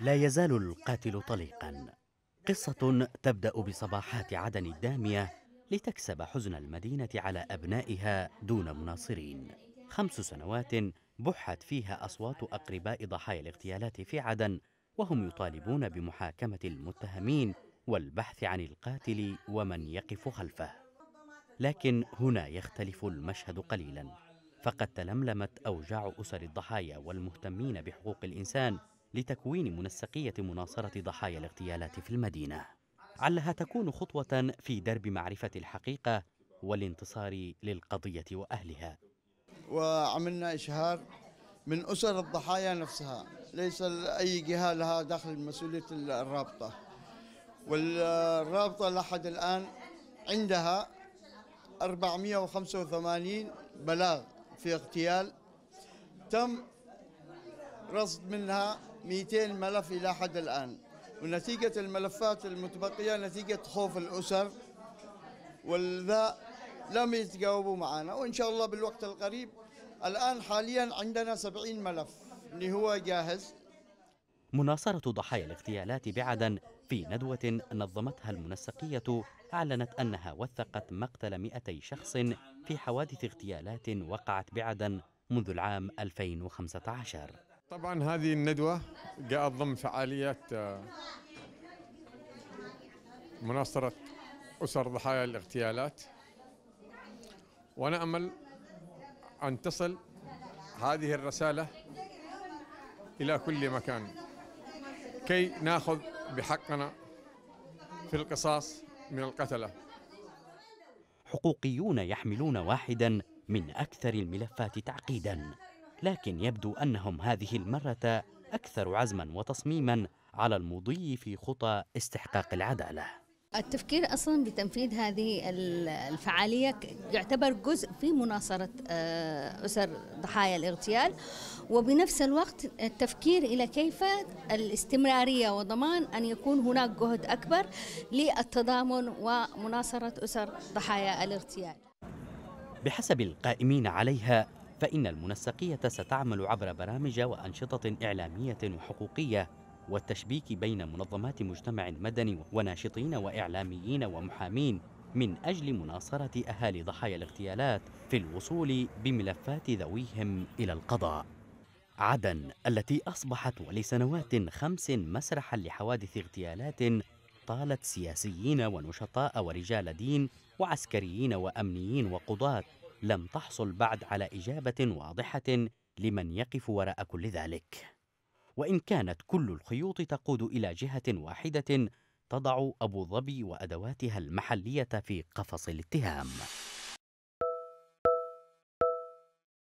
لا يزال القاتل طليقا قصة تبدأ بصباحات عدن الدامية لتكسب حزن المدينة على أبنائها دون مناصرين خمس سنوات بحت فيها أصوات أقرباء ضحايا الاغتيالات في عدن وهم يطالبون بمحاكمة المتهمين والبحث عن القاتل ومن يقف خلفه لكن هنا يختلف المشهد قليلا فقد تلملمت أوجاع أسر الضحايا والمهتمين بحقوق الإنسان لتكوين منسقية مناصرة ضحايا الاغتيالات في المدينة علها تكون خطوة في درب معرفة الحقيقة والانتصار للقضية وأهلها وعملنا إشهار من أسر الضحايا نفسها ليس أي جهة لها داخل مسؤولية الرابطة والرابطة لحد الآن عندها 485 بلاغ في اغتيال تم رصد منها 200 ملف إلى حد الآن ونتيجة الملفات المتبقية نتيجة خوف الأسر والذا لم يتجاوبوا معنا وإن شاء الله بالوقت القريب الآن حاليا عندنا 70 ملف اللي هو جاهز مناصرة ضحايا الاغتيالات بعدن في ندوة نظمتها المنسقية أعلنت أنها وثقت مقتل 200 شخص في حوادث اغتيالات وقعت بعدن منذ العام 2015 طبعا هذه الندوة قاعد ضمن فعاليات آه، مناصرة أسر ضحايا الاغتيالات وأنا أمل أن تصل هذه الرسالة إلى كل مكان كي ناخذ بحقنا في القصاص من القتلة حقوقيون يحملون واحدا من أكثر الملفات تعقيدا لكن يبدو أنهم هذه المرة أكثر عزما وتصميما على المضي في خطى استحقاق العدالة التفكير اصلا بتنفيذ هذه الفعاليه يعتبر جزء في مناصره آه، اسر ضحايا الاغتيال وبنفس الوقت التفكير الى كيف الاستمراريه وضمان ان يكون هناك جهد اكبر للتضامن ومناصره اسر ضحايا الاغتيال. بحسب القائمين عليها فإن المنسقية ستعمل عبر برامج وأنشطة إعلامية وحقوقية والتشبيك بين منظمات مجتمع مدني وناشطين وإعلاميين ومحامين من أجل مناصرة أهالي ضحايا الاغتيالات في الوصول بملفات ذويهم إلى القضاء عدن التي أصبحت ولسنوات خمس مسرحا لحوادث اغتيالات طالت سياسيين ونشطاء ورجال دين وعسكريين وأمنيين وقضاة لم تحصل بعد على إجابة واضحة لمن يقف وراء كل ذلك وإن كانت كل الخيوط تقود إلى جهة واحدة تضع أبو ظبي وأدواتها المحلية في قفص الاتهام